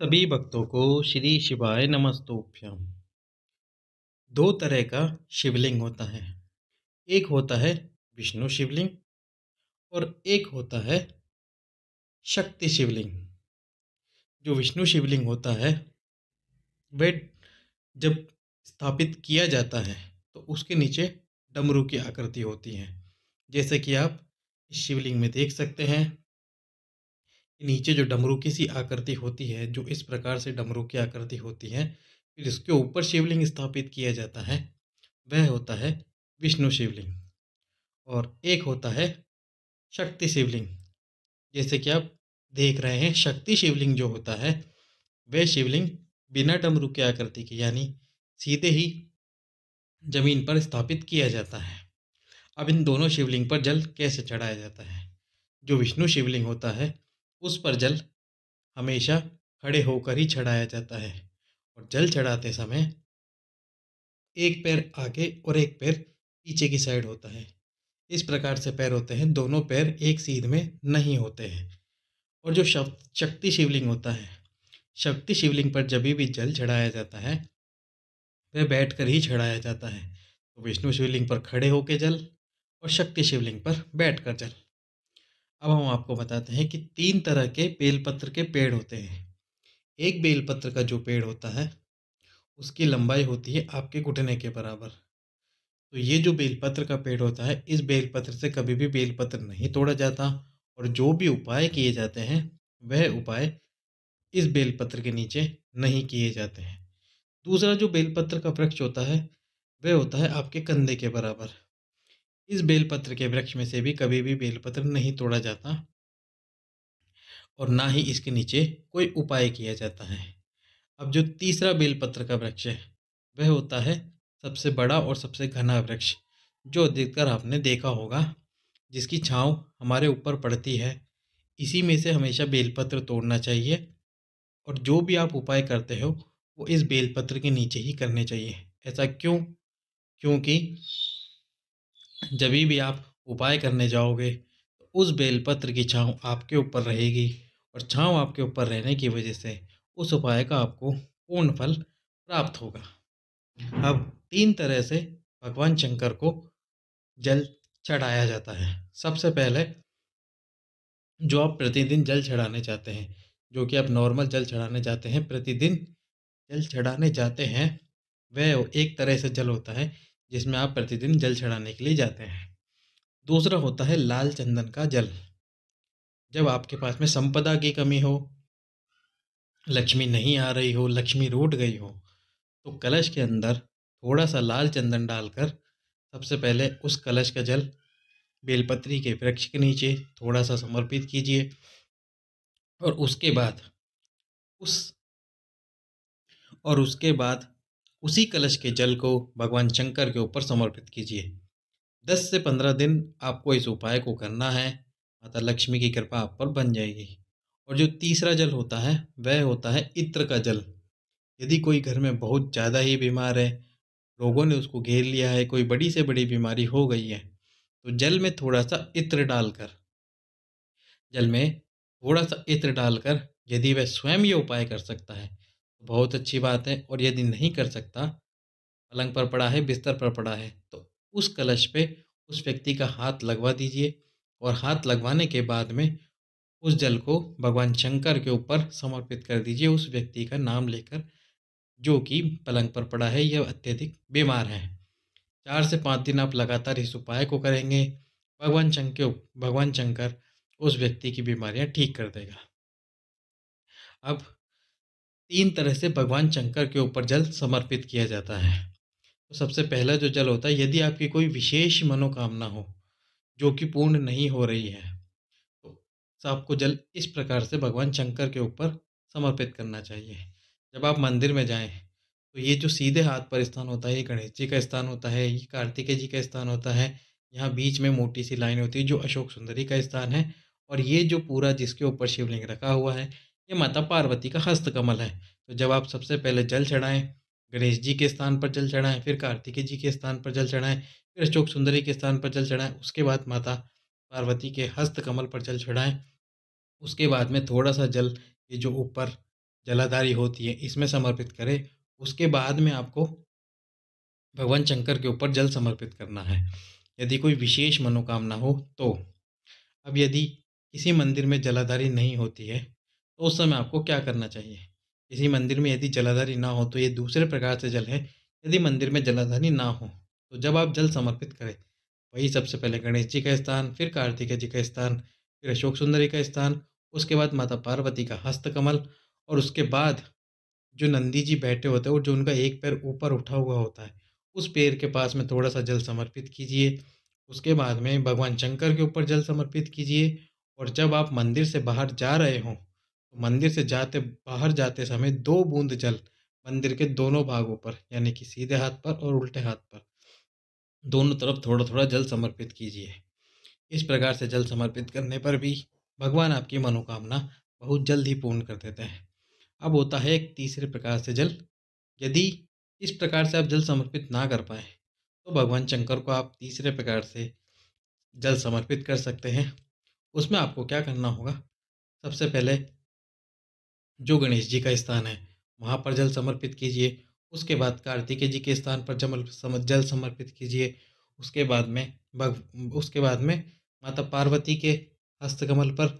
सभी भक्तों को श्री शिवाय नमस्तोभ्याम दो तरह का शिवलिंग होता है एक होता है विष्णु शिवलिंग और एक होता है शक्ति शिवलिंग जो विष्णु शिवलिंग होता है वह जब स्थापित किया जाता है तो उसके नीचे डमरू की आकृति होती है जैसे कि आप इस शिवलिंग में देख सकते हैं नीचे जो डमरू की सी आकृति होती है जो इस प्रकार से डमरू की आकृति होती है फिर इसके ऊपर शिवलिंग स्थापित किया जाता है वह होता है विष्णु शिवलिंग और एक होता है शक्ति शिवलिंग जैसे कि आप देख रहे हैं शक्ति शिवलिंग जो होता है वह शिवलिंग बिना डमरू के आकृति के यानी सीधे ही जमीन पर स्थापित किया जाता है अब इन दोनों शिवलिंग पर जल कैसे चढ़ाया जाता है जो विष्णु शिवलिंग होता है उस पर जल हमेशा खड़े होकर ही चढ़ाया जाता है और जल चढ़ाते समय एक पैर आगे और एक पैर पीछे की साइड होता है इस प्रकार से पैर होते हैं दोनों पैर एक सीध में नहीं होते हैं और जो शक्ति शिवलिंग होता है शक्ति शिवलिंग पर जब भी जल चढ़ाया जाता है वह बैठ कर ही चढ़ाया जाता है तो विष्णु शिवलिंग पर खड़े होकर जल और शक्ति शिवलिंग पर बैठ कर जल अब हम आपको बताते हैं कि तीन तरह के बेलपत्र के पेड़ होते हैं एक बेलपत्र का जो पेड़ होता है उसकी लंबाई होती है आपके घुटने के बराबर तो ये जो बेलपत्र का पेड़ होता है इस बेलपत्र से कभी भी बेलपत्र नहीं तोड़ा जाता और जो भी उपाय किए जाते हैं वह उपाय इस बेलपत्र के नीचे नहीं किए जाते हैं दूसरा जो बेलपत्र का वृक्ष होता है वह होता है आपके कंधे के बराबर इस बेलपत्र के वृक्ष में से भी कभी भी बेलपत्र नहीं तोड़ा जाता और ना ही इसके नीचे कोई उपाय किया जाता है अब जो तीसरा बेलपत्र का वृक्ष है वह होता है सबसे बड़ा और सबसे घना वृक्ष जो अधिकतर आपने देखा होगा जिसकी छाँव हमारे ऊपर पड़ती है इसी में से हमेशा बेलपत्र तोड़ना चाहिए और जो भी आप उपाय करते हो वो इस बेलपत्र के नीचे ही करने चाहिए ऐसा क्यों क्योंकि जब भी आप उपाय करने जाओगे तो उस बेलपत्र की छाँव आपके ऊपर रहेगी और छाँव आपके ऊपर रहने की वजह से उस उपाय का आपको पूर्ण फल प्राप्त होगा अब तीन तरह से भगवान शंकर को जल चढ़ाया जाता है सबसे पहले जो आप प्रतिदिन जल चढ़ाने जाते हैं जो कि आप नॉर्मल जल चढ़ाने जाते हैं प्रतिदिन जल चढ़ाने जाते हैं वह एक तरह से जल होता है जिसमें आप प्रतिदिन जल चढ़ाने के लिए जाते हैं दूसरा होता है लाल चंदन का जल जब आपके पास में संपदा की कमी हो लक्ष्मी नहीं आ रही हो लक्ष्मी रूट गई हो तो कलश के अंदर थोड़ा सा लाल चंदन डालकर सबसे पहले उस कलश का जल बेलपत्री के वृक्ष के नीचे थोड़ा सा समर्पित कीजिए और उसके बाद उस और उसके बाद उसी कलश के जल को भगवान शंकर के ऊपर समर्पित कीजिए दस से पंद्रह दिन आपको इस उपाय को करना है माता लक्ष्मी की कृपा आप पर बन जाएगी और जो तीसरा जल होता है वह होता है इत्र का जल यदि कोई घर में बहुत ज़्यादा ही बीमार है लोगों ने उसको घेर लिया है कोई बड़ी से बड़ी बीमारी हो गई है तो जल में थोड़ा सा इत्र डालकर जल में थोड़ा सा इत्र डालकर यदि वह स्वयं ये उपाय कर सकता है बहुत अच्छी बात है और यदि नहीं कर सकता पलंग पर पड़ा है बिस्तर पर पड़ा है तो उस कलश पे उस व्यक्ति का हाथ लगवा दीजिए और हाथ लगवाने के बाद में उस जल को भगवान शंकर के ऊपर समर्पित कर दीजिए उस व्यक्ति का नाम लेकर जो कि पलंग पर पड़ा है यह अत्यधिक बीमार है चार से पाँच दिन आप लगातार इस उपाय को करेंगे भगवान शंकर भगवान शंकर उस व्यक्ति की बीमारियां ठीक कर देगा अब तीन तरह से भगवान शंकर के ऊपर जल समर्पित किया जाता है तो सबसे पहला जो जल होता है यदि आपकी कोई विशेष मनोकामना हो जो कि पूर्ण नहीं हो रही है तो आपको जल इस प्रकार से भगवान शंकर के ऊपर समर्पित करना चाहिए जब आप मंदिर में जाएं तो ये जो सीधे हाथ पर स्थान होता है ये गणेश जी का स्थान होता है ये कार्तिकेय जी का स्थान होता है यहाँ बीच में मोटी सी लाइन होती है जो अशोक सुंदरी का स्थान है और ये जो पूरा जिसके ऊपर शिवलिंग रखा हुआ है ये माता पार्वती का हस्तकमल है तो जब आप सबसे पहले जल चढ़ाएं गणेश जी के स्थान पर जल चढ़ाएं फिर कार्तिकेय जी के स्थान पर जल चढ़ाएं फिर अशोक सुंदरी के स्थान पर जल चढ़ाएं उसके बाद माता पार्वती के हस्तकमल पर जल चढ़ाएं उसके बाद में थोड़ा सा जल ये जो ऊपर जलाधारी होती है इसमें समर्पित करें उसके बाद में आपको भगवान शंकर के ऊपर जल समर्पित करना है यदि कोई विशेष मनोकामना हो तो अब यदि किसी मंदिर में जलाधारी नहीं होती है तो उस समय आपको क्या करना चाहिए किसी मंदिर में यदि जलाधारी ना हो तो ये दूसरे प्रकार से जल है यदि मंदिर में जलाधारी ना हो तो जब आप जल समर्पित करें वही सबसे पहले गणेश जी का स्थान फिर कार्तिक जी का स्थान फिर अशोक सुंदरी का स्थान उसके बाद माता पार्वती का हस्तकमल और उसके बाद जो नंदी जी बैठे होते हैं और जो उनका एक पैर ऊपर उठा हुआ होता है उस पैर के पास में थोड़ा सा जल समर्पित कीजिए उसके बाद में भगवान शंकर के ऊपर जल समर्पित कीजिए और जब आप मंदिर से बाहर जा रहे हों मंदिर से जाते बाहर जाते समय दो बूंद जल मंदिर के दोनों भागों पर यानी कि सीधे हाथ पर और उल्टे हाथ पर दोनों तरफ थोड़ा थोड़ा जल समर्पित कीजिए इस प्रकार से जल समर्पित करने पर भी भगवान आपकी मनोकामना बहुत जल्द ही पूर्ण कर देते हैं अब होता है एक तीसरे प्रकार से जल यदि इस प्रकार से आप जल समर्पित ना कर पाए तो भगवान शंकर को आप तीसरे प्रकार से जल समर्पित कर सकते हैं उसमें आपको क्या करना होगा सबसे पहले जो गणेश जी का स्थान है वहाँ पर जल समर्पित कीजिए उसके बाद कार्तिकेय जी के स्थान पर जमल सम, जल समर्पित कीजिए उसके बाद में भग उसके बाद में माता पार्वती के हस्तकमल पर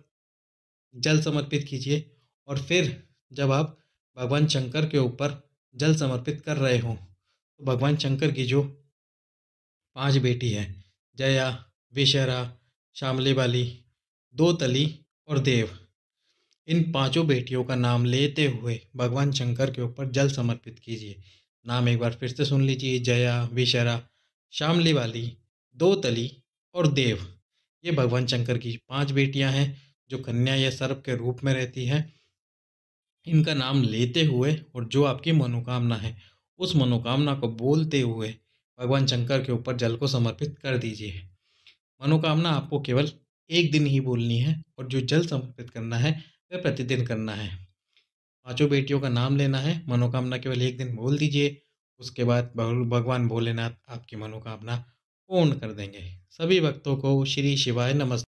जल समर्पित कीजिए और फिर जब आप भगवान शंकर के ऊपर जल समर्पित कर रहे हों तो भगवान शंकर की जो पांच बेटी है जया विशरा शामली वाली दो तली और देव इन पांचों बेटियों का नाम लेते हुए भगवान शंकर के ऊपर जल समर्पित कीजिए नाम एक बार फिर से सुन लीजिए जया विशरा शामली वाली दो तली और देव ये भगवान शंकर की पांच बेटियां हैं जो कन्या या सर्प के रूप में रहती हैं इनका नाम लेते हुए और जो आपकी मनोकामना है उस मनोकामना को बोलते हुए भगवान शंकर के ऊपर जल को समर्पित कर दीजिए मनोकामना आपको केवल एक दिन ही बोलनी है और जो जल समर्पित करना है फिर प्रतिदिन करना है पांचों बेटियों का नाम लेना है मनोकामना केवल एक दिन बोल दीजिए उसके बाद भगवान भोलेनाथ आपकी मनोकामना पूर्ण कर देंगे सभी भक्तों को श्री शिवाय नमस्ते